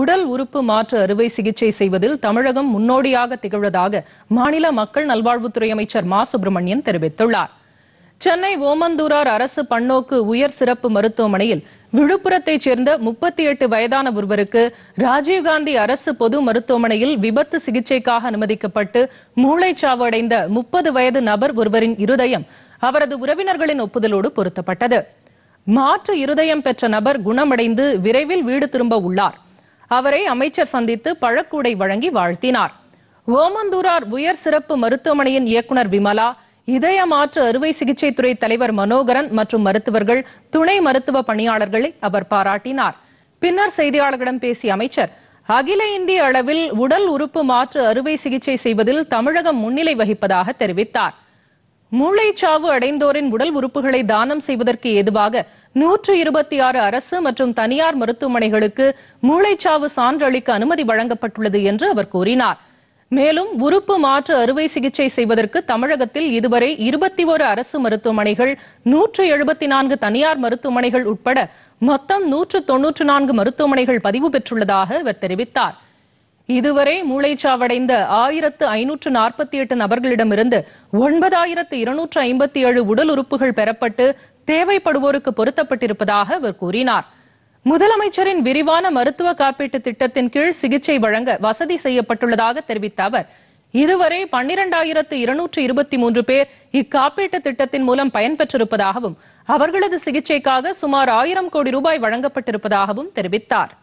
உடல் உறுப்பு மாற்று அறுவை சிகிச்சை செய்வதில் தமிழகம் முன்னோடியாக திகழ்வதாக மாநில மக்கள் நல்வாழ்வுத்துறை அமைச்சர் மா சுப்பிரமணியன் தெரிவித்துள்ளார் சென்னை ஓமந்தூரார் அரசு பன்னோக்கு உயர் சிறப்பு மருத்துவமனையில் விழுப்புரத்தைச் சேர்ந்த முப்பத்தி எட்டு வயதான ஒருவருக்கு ராஜீவ்காந்தி அரசு பொது மருத்துவமனையில் விபத்து சிகிச்சைக்காக அனுமதிக்கப்பட்டு மூளைச்சாவு அடைந்த முப்பது வயது நபர் ஒருவரின் இருதயம் அவரது உறவினர்களின் ஒப்புதலோடு பொருத்தப்பட்டது மாற்று இருதயம் பெற்ற நபர் குணமடைந்து விரைவில் வீடு திரும்ப உள்ளார் அவரை அமைச்சர் சந்தித்து பழக்கூடை வழங்கி வாழ்த்தினார் ஓமந்தூரார் உயர் சிறப்பு மருத்துவமனையின் இயக்குநர் விமலா இதய மாற்று அறுவை சிகிச்சை துறை தலைவர் மனோகரன் மற்றும் மருத்துவர்கள் துணை மருத்துவ பணியாளர்களை அவர் பாராட்டினார் பின்னர் செய்தியாளர்களிடம் பேசிய அமைச்சர் அகில இந்திய அளவில் உடல் உறுப்பு மாற்று அறுவை சிகிச்சை செய்வதில் தமிழகம் முன்னிலை வகிப்பதாக தெரிவித்தார் மூளைச்சாவு அடைந்தோரின் உடல் உறுப்புகளை தானம் செய்வதற்கு ஏதுவாக நூற்று இருபத்தி ஆறு அரசு மற்றும் தனியார் மருத்துவமனைகளுக்கு மூளைச்சாவு சான்றளிக்க அனுமதி வழங்கப்பட்டுள்ளது என்று அவர் கூறினார் மேலும் உறுப்பு மாற்று அறுவை சிகிச்சை செய்வதற்கு தமிழகத்தில் இதுவரை இருபத்தி ஒரு அரசு மருத்துவமனைகள் நூற்று எழுபத்தி நான்கு தனியார் மருத்துவமனைகள் உட்பட மொத்தம் நூற்று தொன்னூற்று நான்கு மருத்துவமனைகள் பதிவு பெற்றுள்ளதாக அவர் தெரிவித்தார் இதுவரை மூளைச்சாவடைந்த ஆயிரத்து ஐநூற்று நாற்பத்தி எட்டு நபர்களிடமிருந்து ஒன்பதாயிரத்து இருநூற்று ஐம்பத்தி ஏழு உடல் உறுப்புகள் பெறப்பட்டு தேவைப்படுவோருக்கு பொருத்தப்பட்டிருப்பதாக அவர் கூறினார் முதலமைச்சரின் விரிவான மருத்துவ காப்பீட்டு திட்டத்தின் கீழ் சிகிச்சை வழங்க வசதி செய்யப்பட்டுள்ளதாக தெரிவித்த அவர் இதுவரை பன்னிரண்டாயிரத்து இருநூற்று இருபத்தி மூன்று பேர் இக்காப்பீட்டு திட்டத்தின் மூலம் பயன்பெற்றிருப்பதாகவும் அவர்களது சிகிச்சைக்காக சுமார் ஆயிரம் கோடி ரூபாய் வழங்கப்பட்டிருப்பதாகவும் தெரிவித்தார்